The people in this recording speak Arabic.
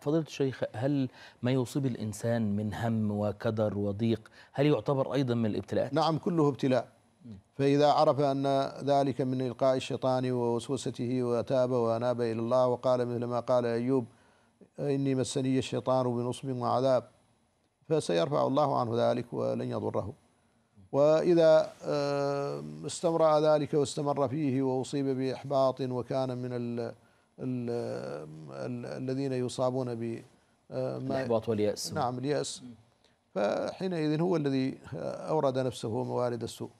فضيلة الشيخ هل ما يصيب الإنسان من هم وكدر وضيق هل يعتبر أيضا من الابتلاءات؟ نعم كله ابتلاء فإذا عرف أن ذلك من إلقاء الشيطان ووسوسته وتاب وأناب إلى الله وقال مثل ما قال أيوب إني مسني الشيطان بنصب وعذاب فسيرفع الله عنه ذلك ولن يضره وإذا آه، استمرأ ذلك واستمر فيه وأصيب بإحباط وكان من الذين يصابون ب آه، الإحباط واليأس نعم اليأس فحينئذ هو الذي آه، أورد نفسه موارد السوء